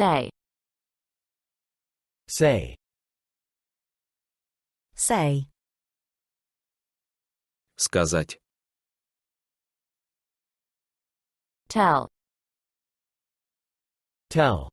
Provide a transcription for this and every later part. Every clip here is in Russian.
Say. Say. Say. Сказать. Tell. Tell.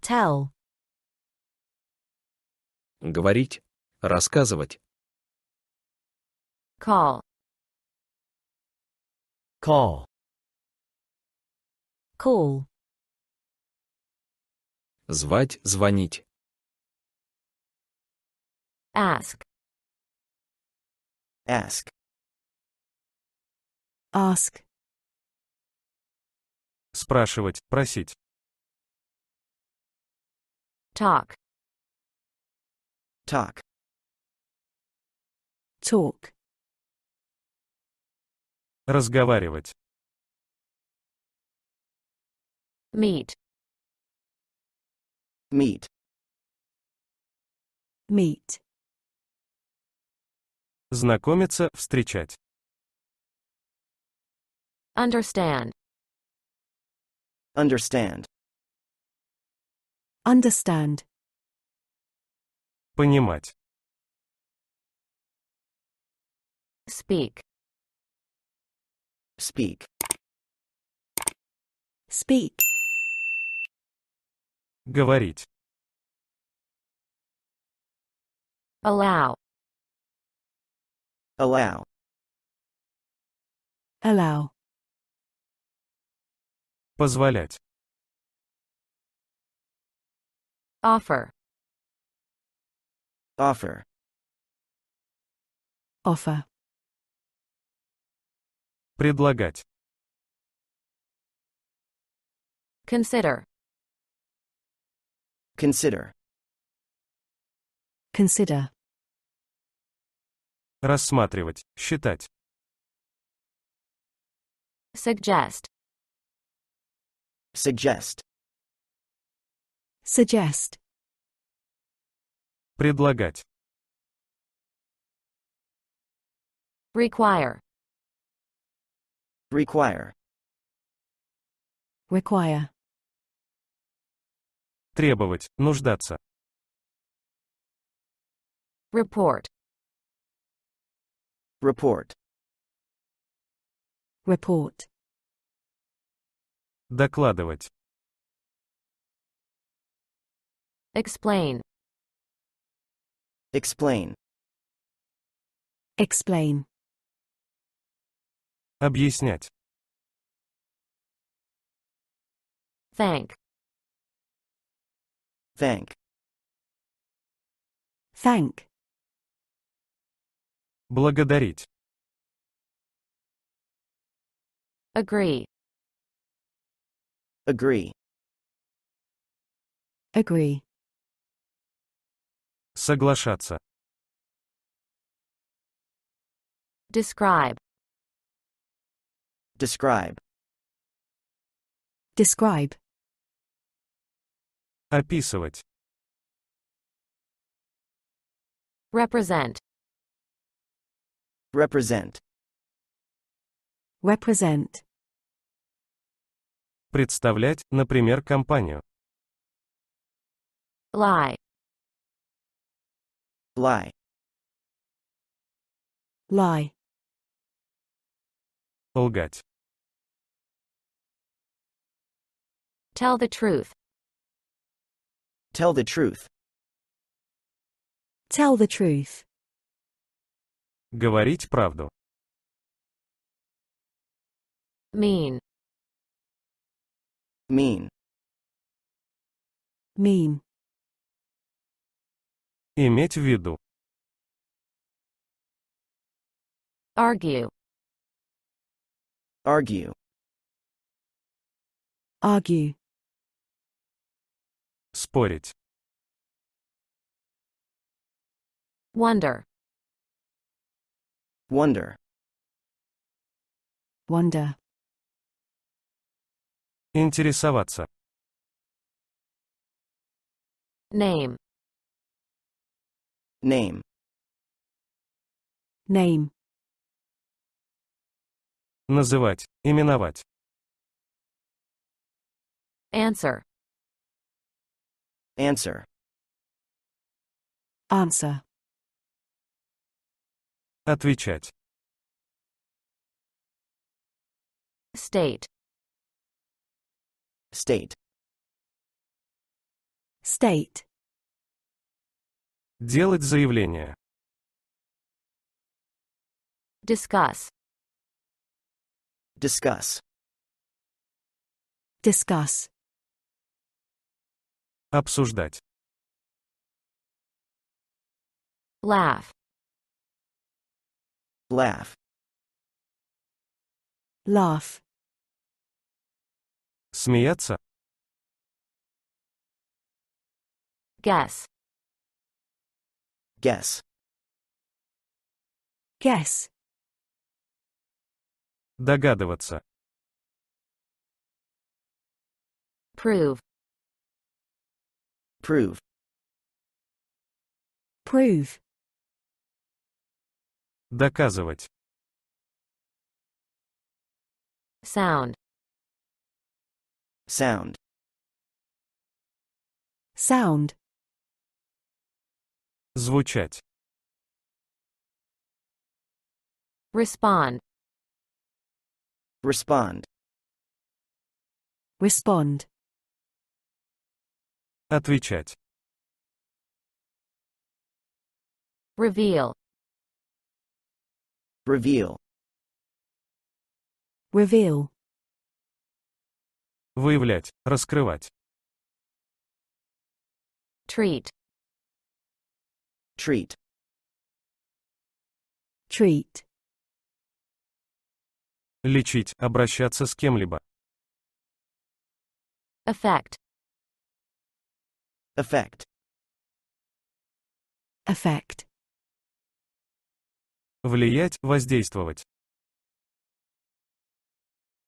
Tell. Говорить. Рассказывать. Call. Call. Call. Звать, звонить. Ask. Ask. Ask. Спрашивать, просить. Talk. Talk. Talk. Разговаривать. Meet. Meet. meet знакомиться встречать understand understand understand понимать speak speak speak говорить allow allow allow позволять offer offer offer предлагать consider Consider. Consider. Рассматривать, считать. Suggest. Suggest. Suggest. Предлагать. Require. Require. Require. требовать, нуждаться. Report. Report. Report. Докладывать. Explain. Explain. Explain. Объяснять. Thank. Thank. Thank. Благодарить. Agree. Agree. Agree. Соглашаться. Describe. Describe. Describe. Описывать. Represent. Represent. Represent. Представлять, например, компанию. Lie. Lie. Lie. Лгать. Tell the truth. Tell the truth. Tell the truth. Говорить правду. Mean. Mean. Mean. Иметь в виду. Argue. Argue. Argue. спорить. Wonder. Wonder. Wonder. Интересоваться. Name. Name. Name. Называть, именовать. Answer. Answer. Answer. Отвечать. State. State. State. Делать заявление. Discuss. Discuss. Discuss. Обсуждать. Laugh. Laugh. Laugh. Смеяться. Guess. Guess. Guess. Догадываться. Prove. prove prove доказывать sound sound sound звучать respond respond respond Отвечать. Reveal. Reveal. Reveal. Выявлять, раскрывать. Treat. Treat. Treat. Лечить, обращаться с кем-либо. Effect. Effect. Effect. Влиять, воздействовать.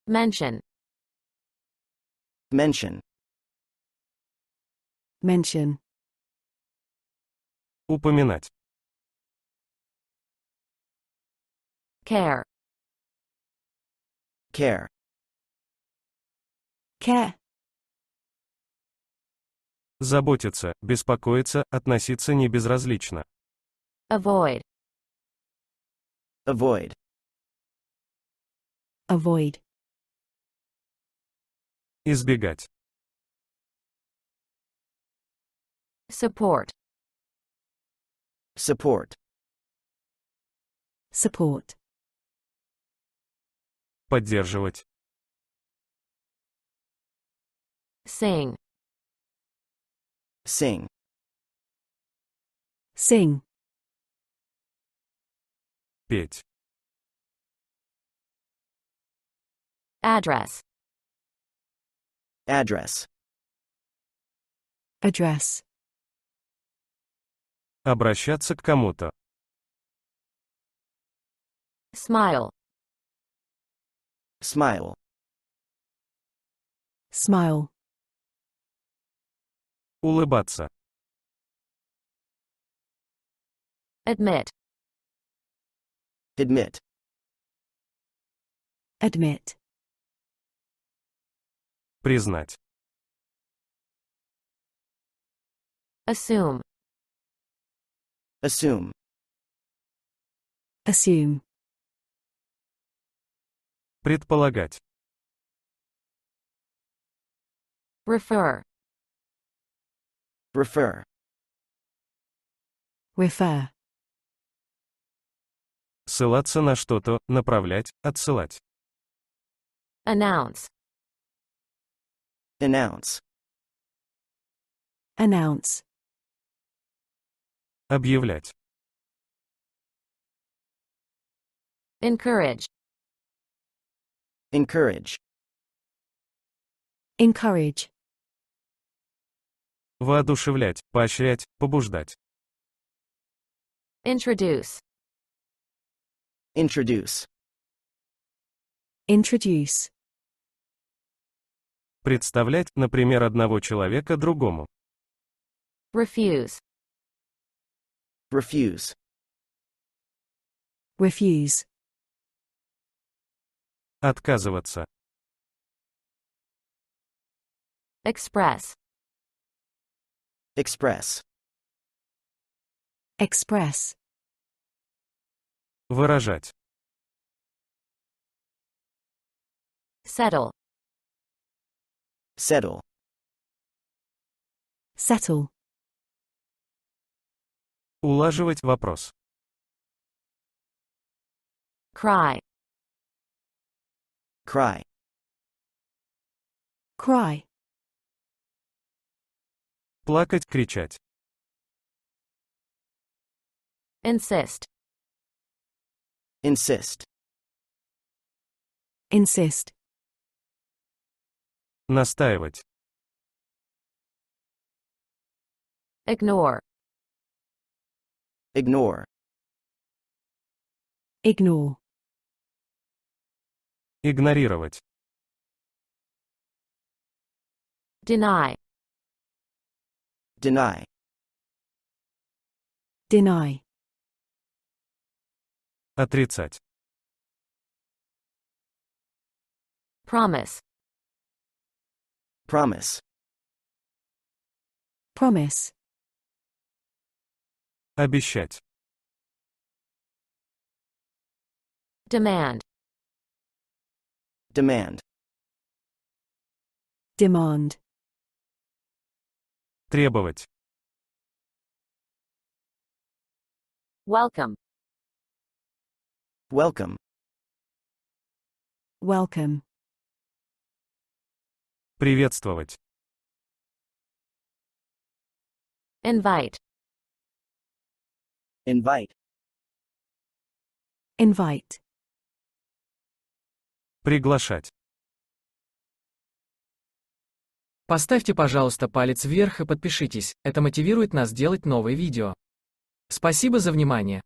Mention. Mention. Mention. Упоминать. Care. Care. Care заботиться, беспокоиться, относиться не безразлично. Avoid. Avoid. Avoid. Избегать. Support. Support. Support. Поддерживать. Sing. Sing. Sing. Петь. Address. Address. Address. Обращаться к кому-то. Smile. Smile. Smile. Улыбаться. Admit. Admit. Admit. Признать. Assume. Assume. Assume. Предполагать. Refer. Refer. Refer. Ссылаться на что-то, направлять, отсылать. Announce. Announce. Announce. Объявлять. Encourage. Encourage. Encourage воодушевлять, поощрять, побуждать. Introduce. Introduce. Introduce. Представлять, например, одного человека другому. Refuse. Refuse. Refuse. Отказываться. Express. Express. Express. Выражать. Settle. Settle. Settle. Улаживать вопрос. Cry. Cry. Cry. Плакать, кричать. Insist. Insist. Insist. Настаивать. Ignore. Ignore. Ignore. Игнорировать. Deny. Deny. Deny. Отрицать. Promise. Promise. Promise. Обещать. Demand. Demand. Demand. требовать. Welcome. Welcome. Welcome. Приветствовать. Invite. Invite. Invite. Приглашать. Поставьте, пожалуйста, палец вверх и подпишитесь, это мотивирует нас делать новые видео. Спасибо за внимание.